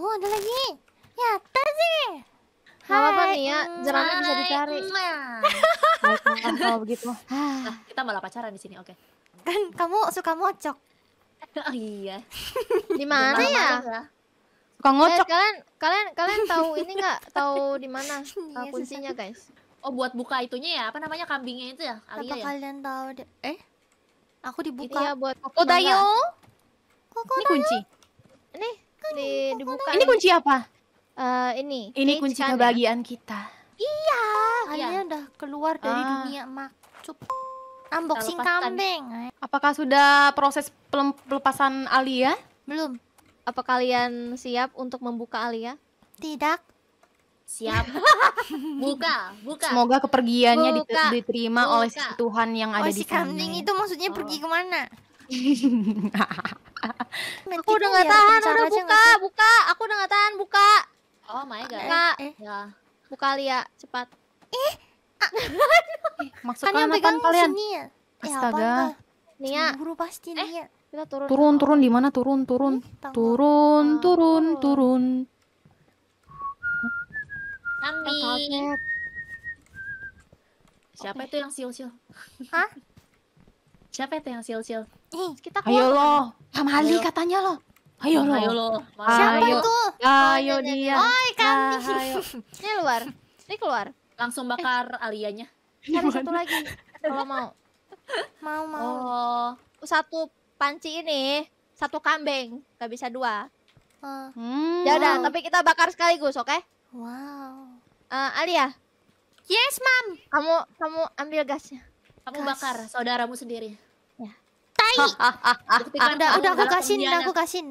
Oh, ada lagi. Ya, sih. apa-apa nih ya, jerami bisa dicari. Baik, kalau begitu. Nah, kita malah pacaran di sini, oke. Kan kamu suka mocok. oh iya. Di mana ya? Suka eh, ngocok. kalian kalian kalian tahu ini nggak? Tahu di mana iya, ah, kuncinya, guys? Oh, buat buka itunya ya, apa namanya kambingnya itu ya? Alia Apa ya? kalian tahu? Eh? Aku dibuka. Iya, buat oh, Kokodayo. Kokodayo. Ini kunci di dibuka. Ini kunci apa? Uh, ini. Ini Cage kunci kan kebahagiaan ya? kita. Iya, ah. kalian iya. udah keluar dari ah. dunia maksud unboxing kambing. Apakah sudah proses pelepasan Alia? Belum. Apa kalian siap untuk membuka Alia? Tidak. Siap. buka, buka. Semoga kepergiannya buka, diterima buka. oleh Tuhan yang ada oh, di sana. Si kambing itu maksudnya oh. pergi kemana? aku udah nggak tahan, udah buka, buka, aku udah nggak tahan, buka. Oh my god. Buka. Eh, eh. Ya. Buka Lia, cepat. Eh. maksudnya eh kan kalian? Sini ya? Eh, Astaga. Nia. Buru pasti eh. Kita turun. Turun, turun eh. di mana? Turun, turun. Eh, turun, turun, oh. turun. Kami. Siapa okay. itu yang siul-siul? Hah? Siapa itu yang siul siul Eh, kita keluar. Ayo loh. Sama Ali katanya loh. Ayo lo. Ayo lo. Siapa ayo. itu? Ya, ayo oh, dia. Oi kami. Ya, ini keluar. Ini keluar. Langsung eh. bakar eh. alianya. Cari satu lagi kalau mau. Mau mau. Oh. Satu panci ini, satu kambing, gak bisa dua. Oh. Hmm. Ya udah, wow. tapi kita bakar sekaligus, oke? Okay? Wow. Uh, Alia. Yes, Mam. Kamu kamu ambil gasnya. Kamu Gas. bakar saudaramu sendiri. Ya tai. udah, udah aku kasihin, udah aku kasihin.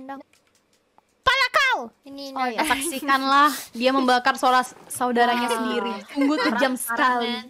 Pala kau. Ini, oh, ini oh, iya. saksikanlah dia membakar saudaranya sendiri. Tunggu tuh jam sekali.